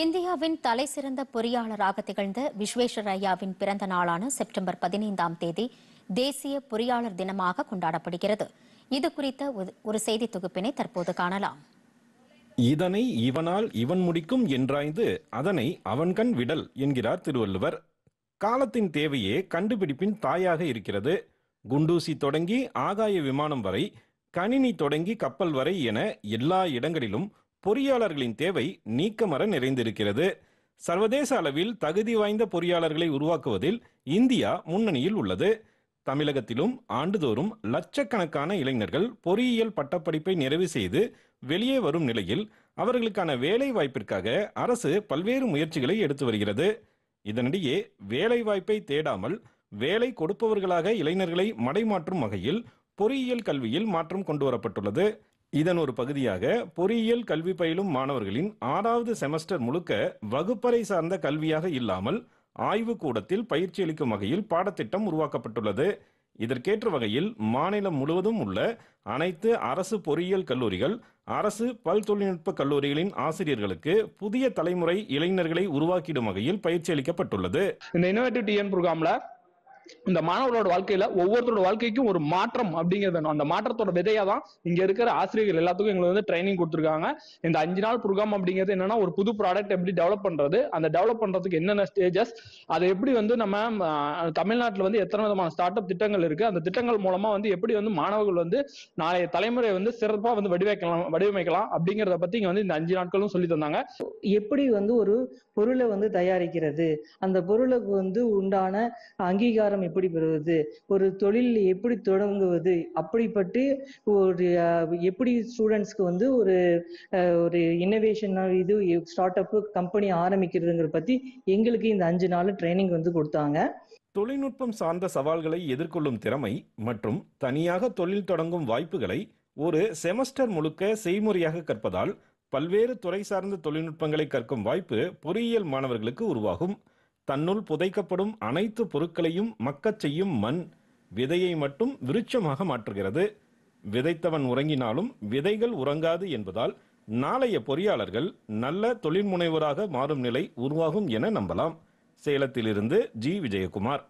இந்தியாவின் தலைசிறந்த பொறியாளராக திகழ்ந்த விஸ்வேஸ்வரய்யாவின் பிறந்த நாளான செப்டம்பர் பதினைந்தாம் தேதி தேசிய பொறியாளர் தினமாக கொண்டாடப்படுகிறது இது குறித்த ஒரு செய்தி தொகுப்பினை தற்போது காணலாம் இதனை இவனால் இவன் முடிக்கும் என்றாய்ந்து அதனை அவன்கண் விடல் என்கிறார் திருவள்ளுவர் காலத்தின் தேவையே கண்டுபிடிப்பின் தாயாக இருக்கிறது குண்டூசி தொடங்கி ஆகாய விமானம் வரை கணினி தொடங்கி கப்பல் வரை என எல்லா இடங்களிலும் பொறியாளர்களின் தேவை நீக்கமர நிறைந்திருக்கிறது சர்வதேச அளவில் தகுதி வாய்ந்த பொறியாளர்களை உருவாக்குவதில் இந்தியா முன்னணியில் உள்ளது தமிழகத்திலும் ஆண்டுதோறும் லட்சக்கணக்கான இளைஞர்கள் பொறியியல் பட்டப்படிப்பை நிறைவு செய்து வெளியே வரும் நிலையில் அவர்களுக்கான வேலை வாய்ப்பிற்காக அரசு பல்வேறு முயற்சிகளை எடுத்து வருகிறது இதனிடையே வேலை வாய்ப்பை தேடாமல் வேலை கொடுப்பவர்களாக இளைஞர்களை மடைமாற்றும் வகையில் பொறியியல் கல்வியில் மாற்றம் கொண்டு வரப்பட்டுள்ளது இதன் ஒரு பகுதியாக பொறியியல் கல்வி பயிலும் மாணவர்களின் ஆறாவது செமஸ்டர் முழுக்க வகுப்பறை சார்ந்த கல்வியாக இல்லாமல் ஆய்வு கூடத்தில் பயிற்சி அளிக்கும் வகையில் பாடத்திட்டம் உருவாக்கப்பட்டுள்ளது இதற்கேற்ற வகையில் மாநிலம் முழுவதும் உள்ள அனைத்து அரசு பொறியியல் கல்லூரிகள் அரசு பல் தொழில்நுட்ப கல்லூரிகளின் ஆசிரியர்களுக்கு புதிய தலைமுறை இளைஞர்களை உருவாக்கிடும் வகையில் பயிற்சி அளிக்கப்பட்டுள்ளது இந்த இன்னோவேட்டிவ் டிஎன் புரோகிராம்ல இந்த மாணவர்களோட வாழ்க்கையில ஒவ்வொருத்தரோட வாழ்க்கைக்கும் ஒரு மாற்றம் அப்படிங்கிறது அந்த மாற்றத்தோட விதையா தான் இங்க இருக்கிற ஆசிரியர்கள் எல்லாத்துக்கும் எங்களுக்கு வந்து ட்ரைனிங் கொடுத்துருக்காங்க இந்த அஞ்சு நாள் ப்ரோக்ராம் அப்படிங்கிறது என்னன்னா ஒரு புது ப்ராடக்ட் எப்படி டெவலப் பண்றது அந்த டெவலப் பண்றதுக்கு என்னென்ன ஸ்டேஜஸ் அதை எப்படி வந்து நம்ம தமிழ்நாட்டில் வந்து எத்தனை விதமான ஸ்டார்ட் அப் திட்டங்கள் இருக்கு அந்த திட்டங்கள் மூலமா வந்து எப்படி வந்து மாணவர்கள் வந்து நாளைய தலைமுறை வந்து சிறப்பா வந்து வடிவமைக்கலாம் வடிவமைக்கலாம் அப்படிங்கிறத பத்தி இங்க வந்து இந்த அஞ்சு நாட்களும் சொல்லி தந்தாங்க எப்படி வந்து ஒரு பொருளை வந்து தயாரிக்கிறது அந்த பொருளுக்கு வந்து உண்டான அங்கீகாரம் வருமானம் எப்படி பெறுவது ஒரு தொழில் எப்படி தொடங்குவது அப்படிப்பட்டு ஒரு எப்படி ஸ்டூடெண்ட்ஸ்க்கு வந்து ஒரு ஒரு இன்னோவேஷன் இது ஸ்டார்ட் அப் கம்பெனி ஆரம்பிக்கிறதுங்கிற பத்தி எங்களுக்கு இந்த அஞ்சு நாள் ட்ரைனிங் வந்து கொடுத்தாங்க தொழில்நுட்பம் சார்ந்த சவால்களை எதிர்கொள்ளும் திறமை மற்றும் தனியாக தொழில் தொடங்கும் வாய்ப்புகளை ஒரு செமஸ்டர் முழுக்க செய்முறையாக கற்பதால் பல்வேறு துறை சார்ந்த தொழில்நுட்பங்களை கற்கும் வாய்ப்பு பொறியியல் மாணவர்களுக்கு உருவாகும் தன்னுள் புதைக்கப்படும் அனைத்து பொருட்களையும் மக்கச் செய்யும் மண் விதையை மட்டும் விருட்சமாக மாற்றுகிறது விதைத்தவன் உறங்கினாலும் விதைகள் உறங்காது என்பதால் நாளைய பொறியாளர்கள் நல்ல தொழில்முனைவராக மாறும் நிலை உருவாகும் என நம்பலாம் சேலத்திலிருந்து ஜி விஜயகுமார்